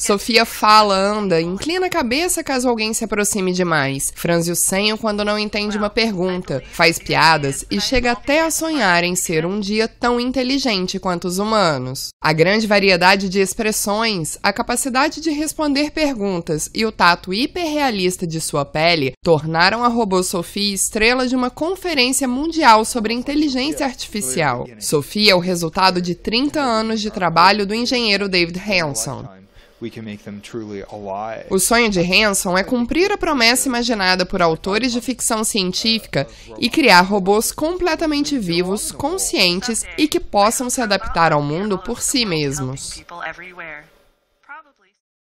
Sofia fala, anda, inclina a cabeça caso alguém se aproxime demais. Franze o senho quando não entende uma pergunta, faz piadas e chega até a sonhar em ser um dia tão inteligente quanto os humanos. A grande variedade de expressões, a capacidade de responder perguntas e o tato hiperrealista de sua pele tornaram a robô Sofia estrela de uma conferência mundial sobre inteligência artificial. Sofia é o resultado de 30 anos de trabalho do engenheiro David Hanson. O sonho de Hanson é cumprir a promessa imaginada por autores de ficção científica e criar robôs completamente vivos, conscientes e que possam se adaptar ao mundo por si mesmos.